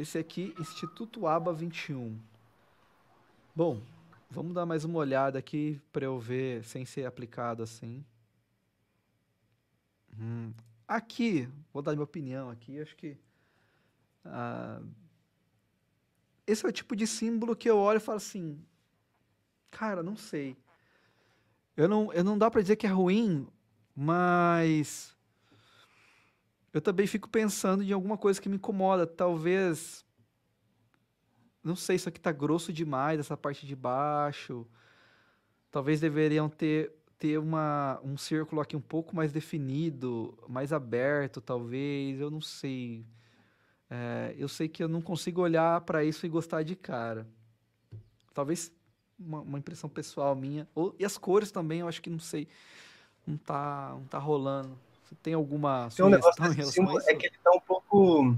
Esse aqui, Instituto Aba 21. Bom, vamos dar mais uma olhada aqui para eu ver sem ser aplicado assim. Hum. Aqui, vou dar minha opinião aqui, acho que... Ah, esse é o tipo de símbolo que eu olho e falo assim, cara, não sei. Eu não, eu não dá para dizer que é ruim, mas eu também fico pensando em alguma coisa que me incomoda. Talvez. Não sei, isso aqui tá grosso demais, essa parte de baixo. Talvez deveriam ter, ter uma, um círculo aqui um pouco mais definido, mais aberto, talvez. Eu não sei. É, eu sei que eu não consigo olhar para isso e gostar de cara. Talvez uma, uma, impressão pessoal minha. Ou, e as cores também, eu acho que não sei. Não tá, não tá rolando tem alguma tem um em relação a é isso? É que ele tá um pouco,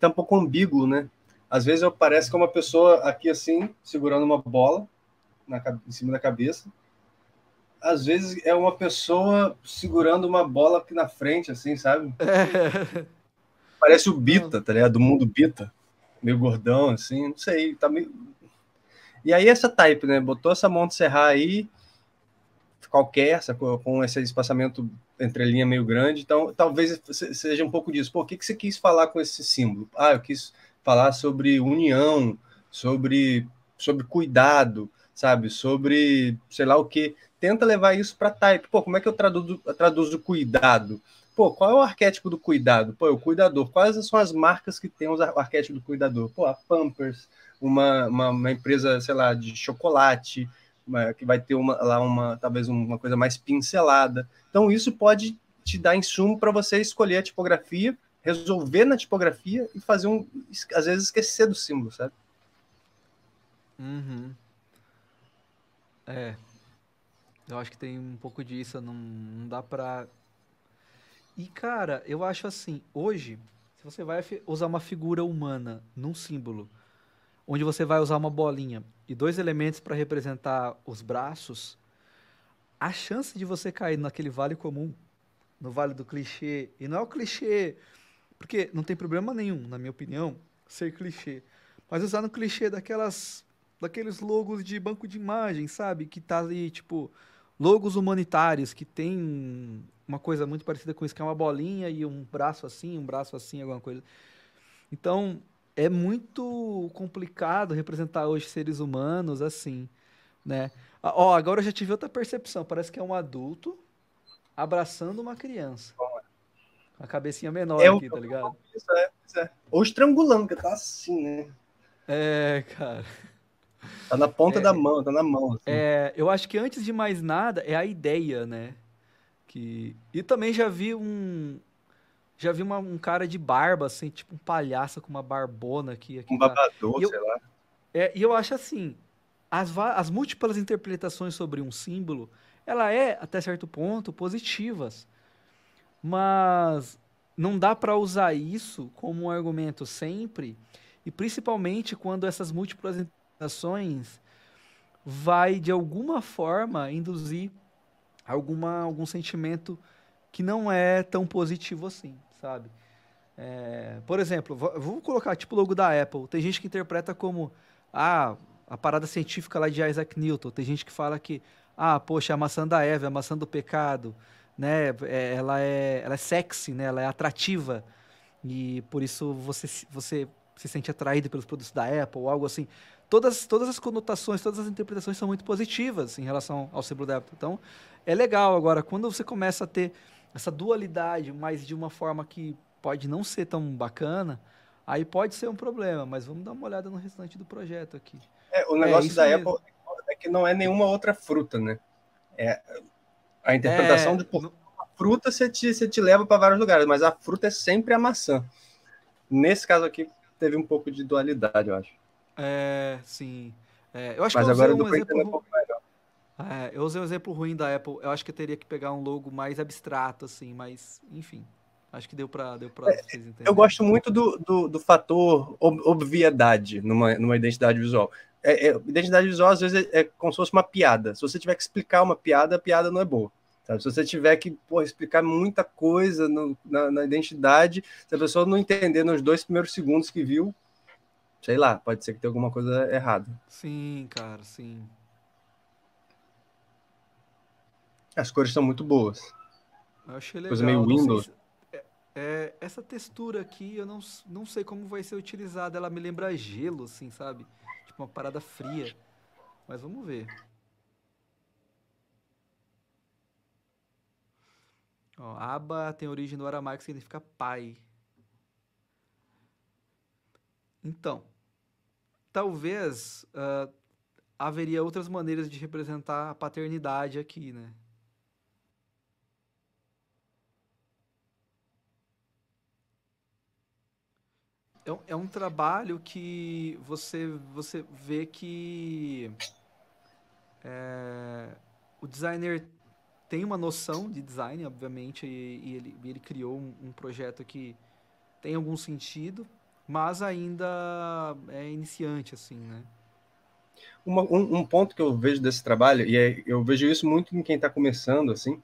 tá um pouco ambíguo, né? Às vezes eu parece que é uma pessoa aqui assim, segurando uma bola na, em cima da cabeça. Às vezes é uma pessoa segurando uma bola aqui na frente, assim, sabe? É. Parece o Bita, tá ligado? Do mundo Bita. Meio gordão, assim, não sei, tá meio. E aí essa type, né? Botou essa serrar aí, qualquer, com esse espaçamento entre linha meio grande. Então, talvez seja um pouco disso. Pô, o que, que você quis falar com esse símbolo? Ah, eu quis falar sobre união, sobre, sobre cuidado, sabe? Sobre sei lá o que. Tenta levar isso para type. Pô, como é que eu traduzo, traduzo cuidado? Pô, qual é o arquétipo do cuidado? Pô, é o cuidador. Quais são as marcas que têm o arquétipo do cuidador? Pô, a Pampers, uma, uma, uma empresa, sei lá, de chocolate, que vai ter uma, lá uma talvez uma coisa mais pincelada. Então isso pode te dar insumo para você escolher a tipografia, resolver na tipografia e fazer um às vezes esquecer do símbolo, sabe? Uhum. É. Eu acho que tem um pouco disso, não, não dá para E cara, eu acho assim, hoje, se você vai usar uma figura humana num símbolo, onde você vai usar uma bolinha e dois elementos para representar os braços, a chance de você cair naquele vale comum, no vale do clichê, e não é o clichê, porque não tem problema nenhum, na minha opinião, ser clichê, mas usar no clichê daquelas daqueles logos de banco de imagem, sabe, que tá ali tipo logos humanitários que tem uma coisa muito parecida com isso, que é uma bolinha e um braço assim, um braço assim, alguma coisa. Então, é muito complicado representar hoje seres humanos assim, né? Ah, ó, agora eu já tive outra percepção. Parece que é um adulto abraçando uma criança. Uma é. cabecinha menor é aqui, tá ligado? Isso é, isso é. Ou estrangulando, que tá assim, né? É, cara. Tá na ponta é, da mão, tá na mão. Assim. É, eu acho que antes de mais nada é a ideia, né? Que... E também já vi um, já vi uma, um cara de barba, assim, tipo um palhaço com uma barbona aqui. aqui um babador, sei lá. É, e eu acho assim, as, as múltiplas interpretações sobre um símbolo, ela é, até certo ponto, positivas. Mas não dá para usar isso como um argumento sempre, e principalmente quando essas múltiplas interpretações vai, de alguma forma, induzir alguma, algum sentimento que não é tão positivo assim sabe? É, por exemplo, vamos colocar tipo o logo da Apple. Tem gente que interpreta como ah, a parada científica lá de Isaac Newton. Tem gente que fala que ah, poxa, a maçã da Eva, a maçã do pecado, né? É, ela é, ela é sexy, né? Ela é atrativa e por isso você você se sente atraído pelos produtos da Apple, algo assim. Todas, todas as conotações, todas as interpretações são muito positivas em relação ao símbolo da Apple. Então, é legal. Agora, quando você começa a ter essa dualidade, mas de uma forma que pode não ser tão bacana, aí pode ser um problema, mas vamos dar uma olhada no restante do projeto aqui. É, o é negócio é da mesmo. Apple é que não é nenhuma outra fruta, né? É, a interpretação é, de pô, é fruta você te, você te leva para vários lugares, mas a fruta é sempre a maçã. Nesse caso aqui, teve um pouco de dualidade, eu acho. É, sim. É, eu acho mas que eu agora um do exemplo... É, eu usei um exemplo ruim da Apple. Eu acho que eu teria que pegar um logo mais abstrato, assim, mas, enfim. Acho que deu para deu pra é, vocês entenderem. Eu gosto muito do, do, do fator ob obviedade numa, numa identidade visual. É, é, identidade visual, às vezes, é, é, como se fosse uma piada. Se você tiver que explicar uma piada, a piada não é boa. Sabe? Se você tiver que pô, explicar muita coisa no, na, na identidade, se a pessoa não entender nos dois primeiros segundos que viu, sei lá, pode ser que tenha alguma coisa errada. Sim, cara, sim. As cores são muito boas. Eu achei legal. Coisa meio Windows. Se... É, é, essa textura aqui, eu não, não sei como vai ser utilizada. Ela me lembra gelo, assim, sabe? Tipo uma parada fria. Mas vamos ver. Ó, aba tem origem no aramaico que significa pai. Então, talvez uh, haveria outras maneiras de representar a paternidade aqui, né? É, é, um trabalho que você, você vê que é, o designer tem uma noção de design, obviamente, e, e ele, ele criou um, um, projeto que tem algum sentido, mas ainda é iniciante, assim, né? Uma, um, um, ponto que eu vejo desse trabalho, e é, eu vejo isso muito em quem está começando, assim,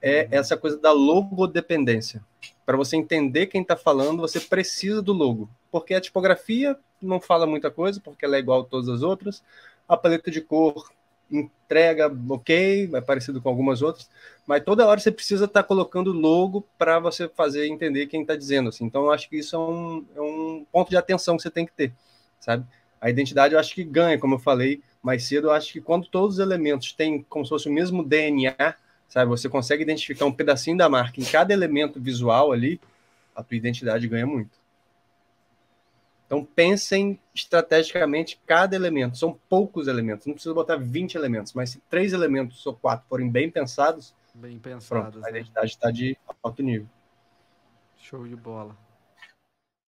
é uhum. essa coisa da logodependência. dependência para você entender quem está falando, você precisa do logo, porque a tipografia não fala muita coisa, porque ela é igual a todas as outras, a paleta de cor entrega ok, é parecido com algumas outras, mas toda hora você precisa estar tá colocando logo para você fazer entender quem está dizendo. Assim. Então, eu acho que isso é um, é um ponto de atenção que você tem que ter, sabe? A identidade eu acho que ganha, como eu falei mais cedo, eu acho que quando todos os elementos têm como se fosse o mesmo DNA, sabe? Você consegue identificar um pedacinho da marca em cada elemento visual ali, a tua identidade ganha muito. Então pensem estrategicamente cada elemento. São poucos elementos, não precisa botar 20 elementos, mas se três elementos ou quatro forem bem pensados, bem pensados pronto, a né? identidade está de alto nível. Show de bola.